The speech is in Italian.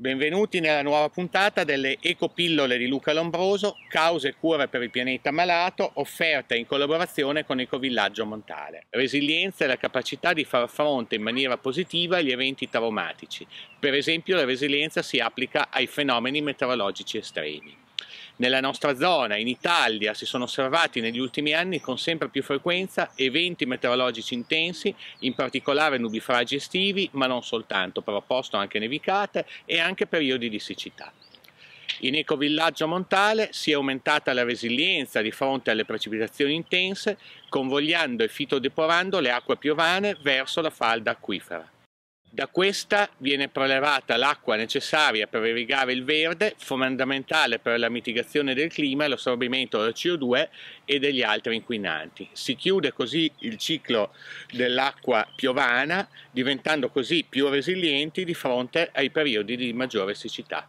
Benvenuti nella nuova puntata delle Ecopillole di Luca Lombroso, cause e cure per il pianeta malato, offerta in collaborazione con Ecovillaggio Montale. Resilienza è la capacità di far fronte in maniera positiva agli eventi traumatici. Per esempio la resilienza si applica ai fenomeni meteorologici estremi. Nella nostra zona, in Italia, si sono osservati negli ultimi anni con sempre più frequenza eventi meteorologici intensi, in particolare nubifragi estivi, ma non soltanto, però posto anche nevicate e anche periodi di siccità. In Ecovillaggio Montale si è aumentata la resilienza di fronte alle precipitazioni intense, convogliando e fitodeporando le acque piovane verso la falda acquifera. Da questa viene prelevata l'acqua necessaria per irrigare il verde, fondamentale per la mitigazione del clima e l'assorbimento del CO2 e degli altri inquinanti. Si chiude così il ciclo dell'acqua piovana, diventando così più resilienti di fronte ai periodi di maggiore siccità.